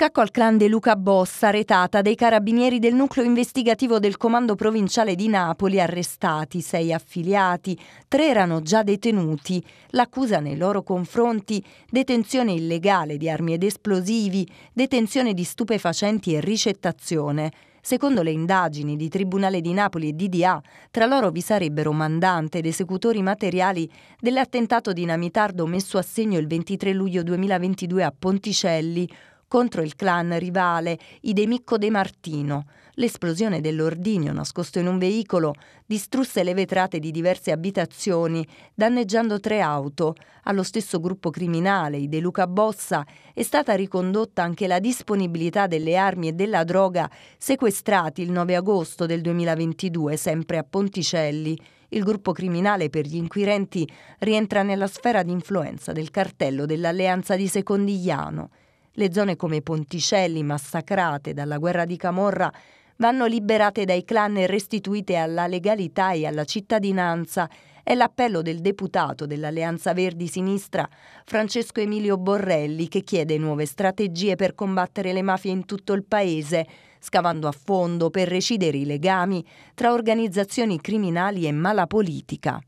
scacco al clan De Luca Bossa, retata dei carabinieri del nucleo investigativo del Comando Provinciale di Napoli, arrestati, sei affiliati, tre erano già detenuti. L'accusa nei loro confronti detenzione illegale di armi ed esplosivi, detenzione di stupefacenti e ricettazione. Secondo le indagini di Tribunale di Napoli e DDA, tra loro vi sarebbero mandante ed esecutori materiali dell'attentato dinamitardo messo a segno il 23 luglio 2022 a Ponticelli, contro il clan rivale, Idemicco De De Martino. L'esplosione dell'ordigno nascosto in un veicolo distrusse le vetrate di diverse abitazioni, danneggiando tre auto. Allo stesso gruppo criminale, i De Luca Bossa, è stata ricondotta anche la disponibilità delle armi e della droga sequestrati il 9 agosto del 2022, sempre a Ponticelli. Il gruppo criminale per gli inquirenti rientra nella sfera di influenza del cartello dell'Alleanza di Secondigliano. Le zone come Ponticelli, massacrate dalla guerra di Camorra, vanno liberate dai clan e restituite alla legalità e alla cittadinanza, è l'appello del deputato dell'Alleanza Verdi Sinistra Francesco Emilio Borrelli che chiede nuove strategie per combattere le mafie in tutto il paese, scavando a fondo per recidere i legami tra organizzazioni criminali e mala politica.